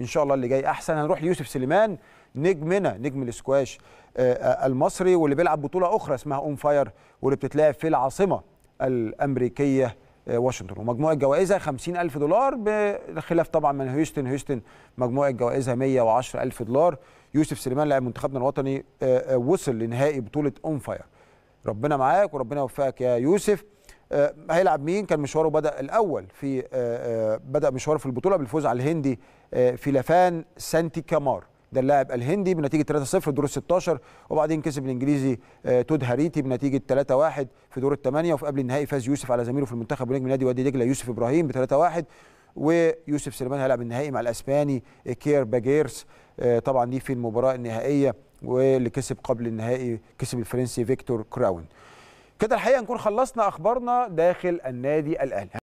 ان شاء الله اللي جاي احسن هنروح ليوسف سليمان نجمنا نجم الاسكواش آه، آه، المصري واللي بيلعب بطوله اخرى اسمها اون فاير واللي بتتلعب في العاصمه الامريكيه آه، واشنطن ومجموع جوائزها 50 ألف دولار بخلاف طبعا من هيوستن هيوستن مجموع جوائزها 110 ألف دولار يوسف سليمان لاعب منتخبنا الوطني وصل لنهائي بطولة أون فاير ربنا معاك وربنا يوفقك يا يوسف آه، هيلعب مين كان مشواره بدا الاول في آه، آه، بدا مشواره في البطوله بالفوز على الهندي في لافان سانتي كامار ده اللاعب الهندي بنتيجه 3-0 في دور 16 وبعدين كسب الانجليزي تود هاريتي بنتيجه 3-1 في دور الثمانيه وفي قبل النهائي فاز يوسف على زميله في المنتخب ونجم نادي وادي دجله يوسف ابراهيم ب 3-1 ويوسف سليمان هيلعب النهائي مع الاسباني كير باجيرس طبعا دي في المباراه النهائيه واللي كسب قبل النهائي كسب الفرنسي فيكتور كراون كده الحقيقه نكون خلصنا اخبارنا داخل النادي الاهلي